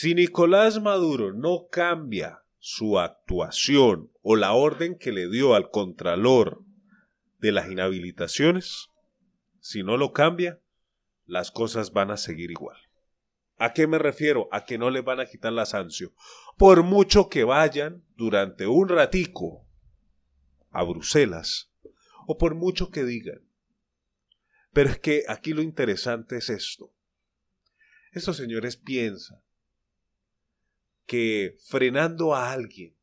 Si Nicolás Maduro no cambia su actuación o la orden que le dio al contralor de las inhabilitaciones, si no lo cambia, las cosas van a seguir igual. ¿A qué me refiero? A que no le van a quitar la sanción. Por mucho que vayan durante un ratico a Bruselas, o por mucho que digan. Pero es que aquí lo interesante es esto. Estos señores piensan que frenando a alguien,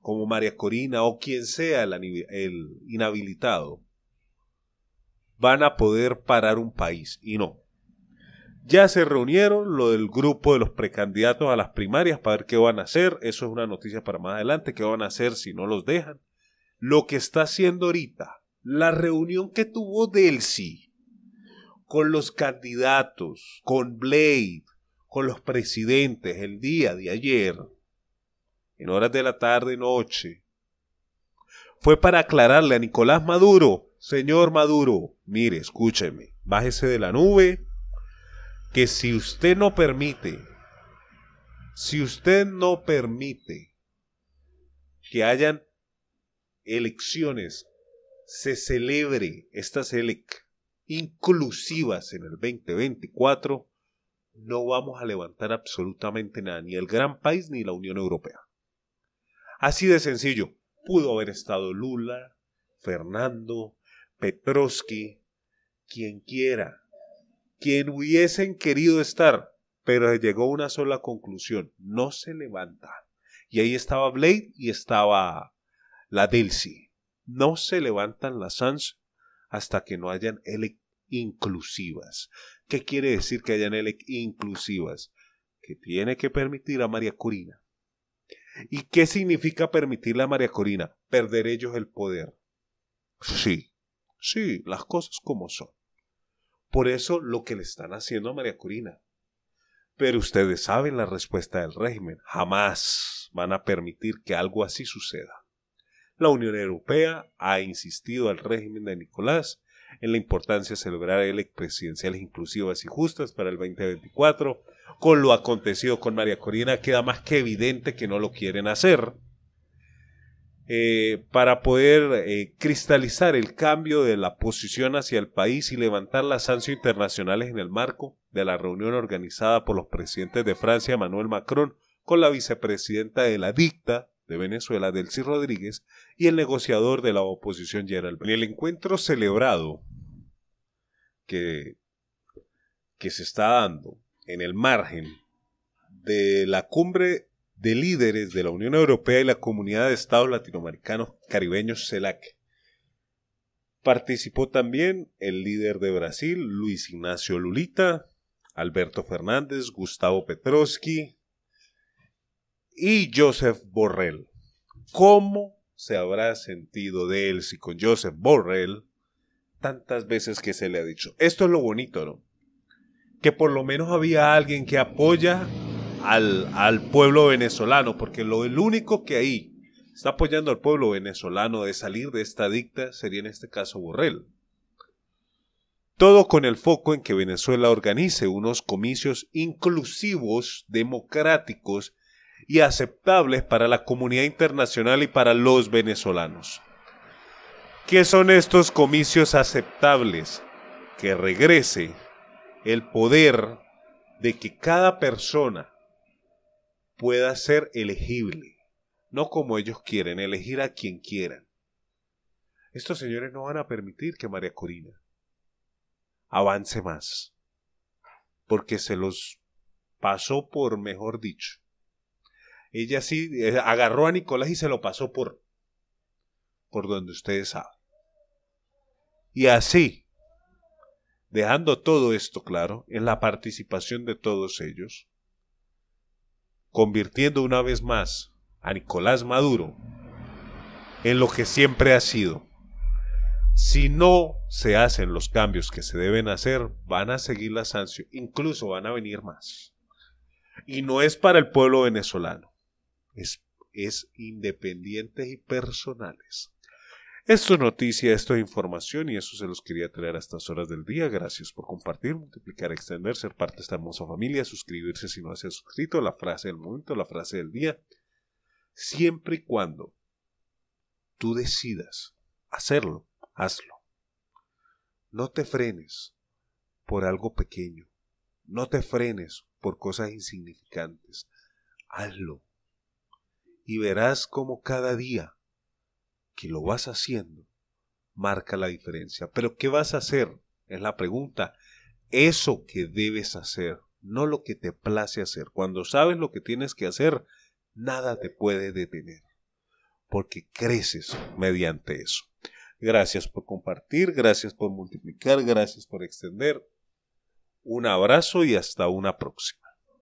como María Corina o quien sea el, inhabilitado, van a poder parar un país. Y no. Ya se reunieron lo del grupo de los precandidatos a las primarias para ver qué van a hacer. Eso es una noticia para más adelante. ¿Qué van a hacer si no los dejan? Lo que está haciendo ahorita, la reunión que tuvo Delcy con los candidatos, con Blade, con los presidentes el día de ayer, en horas de la tarde y noche, fue para aclararle a Nicolás Maduro, señor Maduro, mire, escúcheme, bájese de la nube, que si usted no permite, si usted no permite que hayan elecciones, se celebre estas elecciones inclusivas en el 2024, no vamos a levantar absolutamente nada, ni el gran país ni la Unión Europea. Así de sencillo, pudo haber estado Lula, Fernando, Petrovsky, quien quiera, quien hubiesen querido estar, pero llegó a una sola conclusión, no se levanta. Y ahí estaba Blade y estaba la Delcy. No se levantan las Sans hasta que no hayan elegido inclusivas. ¿Qué quiere decir que hayan elegido inclusivas? Que tiene que permitir a María Corina. ¿Y qué significa permitirle a María Corina? Perder ellos el poder. Sí, sí, las cosas como son. Por eso lo que le están haciendo a María Corina. Pero ustedes saben la respuesta del régimen. Jamás van a permitir que algo así suceda. La Unión Europea ha insistido al régimen de Nicolás en la importancia de celebrar elecciones presidenciales inclusivas y justas para el 2024. Con lo acontecido con María Corina, queda más que evidente que no lo quieren hacer. Eh, para poder eh, cristalizar el cambio de la posición hacia el país y levantar las sanciones internacionales en el marco de la reunión organizada por los presidentes de Francia, Manuel Macron, con la vicepresidenta de la dicta de Venezuela, Delcy Rodríguez, y el negociador de la oposición, Gerald En el encuentro celebrado que, que se está dando en el margen de la cumbre de líderes de la Unión Europea y la Comunidad de Estados Latinoamericanos Caribeños, CELAC, Participó también el líder de Brasil, Luis Ignacio Lulita, Alberto Fernández, Gustavo Petrosky y Joseph Borrell. ¿Cómo se habrá sentido de él si con Joseph Borrell tantas veces que se le ha dicho? Esto es lo bonito, ¿no? Que por lo menos había alguien que apoya al, pueblo venezolano, porque lo el único que ahí está apoyando al pueblo venezolano de salir de esta dicta sería en este caso Borrell. Todo con el foco en que Venezuela organice unos comicios inclusivos, democráticos, y aceptables para la comunidad internacional y para los venezolanos. ¿Qué son estos comicios aceptables? Que regrese el poder de que cada persona pueda ser elegible, no como ellos quieren, elegir a quien quieran. Estos señores no van a permitir que María Corina avance más, porque se los pasó por mejor dicho. Ella sí eh, agarró a Nicolás y se lo pasó por, por donde ustedes saben. Y así, dejando todo esto claro, en la participación de todos ellos, convirtiendo una vez más a Nicolás Maduro en lo que siempre ha sido. Si no se hacen los cambios que se deben hacer, van a seguir las sanciones, incluso van a venir más. Y no es para el pueblo venezolano es, independiente independientes y personales. Esto es noticia, esto es información y eso se los quería traer a estas horas del día. Gracias por compartir, multiplicar, extender, ser parte de esta hermosa familia, suscribirse si no se ha suscrito, la frase del momento, la frase del día. Siempre y cuando tú decidas hacerlo, hazlo. No te frenes por algo pequeño. No te frenes por cosas insignificantes. Hazlo y verás cómo cada día que lo vas haciendo marca la diferencia. Pero ¿qué vas a hacer? Es la pregunta. Eso que debes hacer, no lo que te place hacer. Cuando sabes lo que tienes que hacer, nada te puede detener, porque creces mediante eso. Gracias por compartir, gracias por multiplicar, gracias por extender. Un abrazo y hasta una próxima.